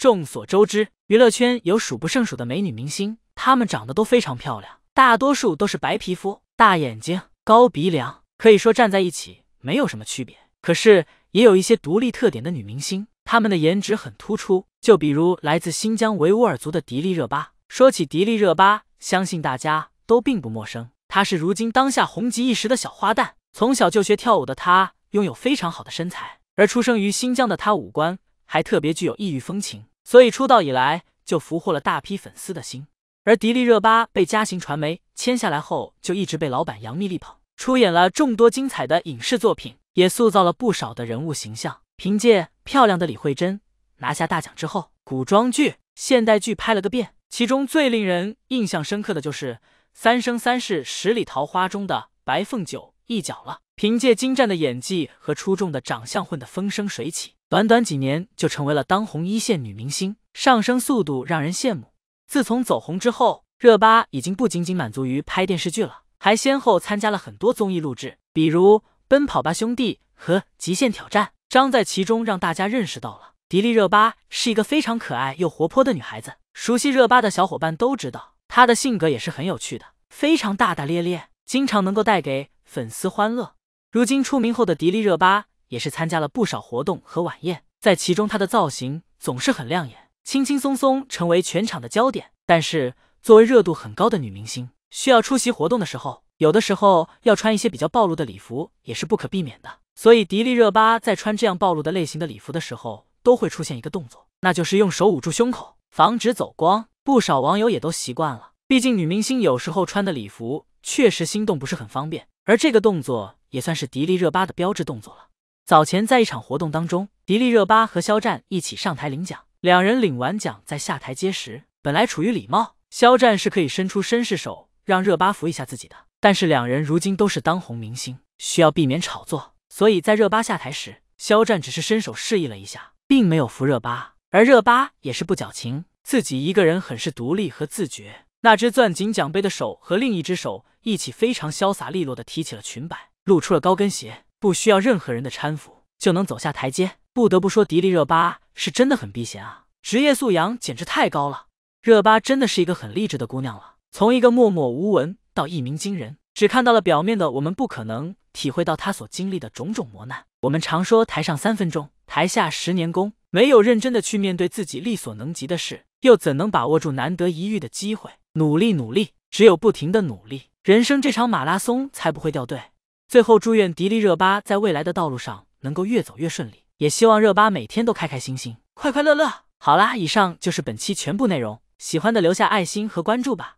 众所周知，娱乐圈有数不胜数的美女明星，她们长得都非常漂亮，大多数都是白皮肤、大眼睛、高鼻梁，可以说站在一起没有什么区别。可是也有一些独立特点的女明星，她们的颜值很突出。就比如来自新疆维吾尔族的迪丽热巴。说起迪丽热巴，相信大家都并不陌生，她是如今当下红极一时的小花旦。从小就学跳舞的她，拥有非常好的身材，而出生于新疆的她，五官还特别具有异域风情。所以出道以来就俘获了大批粉丝的心，而迪丽热巴被嘉行传媒签下来后，就一直被老板杨幂力捧，出演了众多精彩的影视作品，也塑造了不少的人物形象。凭借漂亮的李慧珍拿下大奖之后，古装剧、现代剧拍了个遍，其中最令人印象深刻的就是《三生三世十里桃花》中的白凤九一角了。凭借精湛的演技和出众的长相，混得风生水起。短短几年就成为了当红一线女明星，上升速度让人羡慕。自从走红之后，热巴已经不仅仅满足于拍电视剧了，还先后参加了很多综艺录制，比如《奔跑吧兄弟》和《极限挑战》。张在其中让大家认识到了迪丽热巴是一个非常可爱又活泼的女孩子。熟悉热巴的小伙伴都知道，她的性格也是很有趣的，非常大大咧咧，经常能够带给粉丝欢乐。如今出名后的迪丽热巴。也是参加了不少活动和晚宴，在其中她的造型总是很亮眼，轻轻松松成为全场的焦点。但是作为热度很高的女明星，需要出席活动的时候，有的时候要穿一些比较暴露的礼服也是不可避免的。所以迪丽热巴在穿这样暴露的类型的礼服的时候，都会出现一个动作，那就是用手捂住胸口，防止走光。不少网友也都习惯了，毕竟女明星有时候穿的礼服确实心动不是很方便，而这个动作也算是迪丽热巴的标志动作了。早前在一场活动当中，迪丽热巴和肖战一起上台领奖。两人领完奖在下台阶时，本来处于礼貌，肖战是可以伸出绅士手让热巴扶一下自己的。但是两人如今都是当红明星，需要避免炒作，所以在热巴下台时，肖战只是伸手示意了一下，并没有扶热巴。而热巴也是不矫情，自己一个人很是独立和自觉。那只攥紧奖杯的手和另一只手一起非常潇洒利落的提起了裙摆，露出了高跟鞋。不需要任何人的搀扶就能走下台阶，不得不说，迪丽热巴是真的很避嫌啊，职业素养简直太高了。热巴真的是一个很励志的姑娘了，从一个默默无闻到一鸣惊人，只看到了表面的我们不可能体会到她所经历的种种磨难。我们常说台上三分钟，台下十年功，没有认真的去面对自己力所能及的事，又怎能把握住难得一遇的机会？努力努力，只有不停的努力，人生这场马拉松才不会掉队。最后祝愿迪丽热巴在未来的道路上能够越走越顺利，也希望热巴每天都开开心心、快快乐乐。好啦，以上就是本期全部内容，喜欢的留下爱心和关注吧。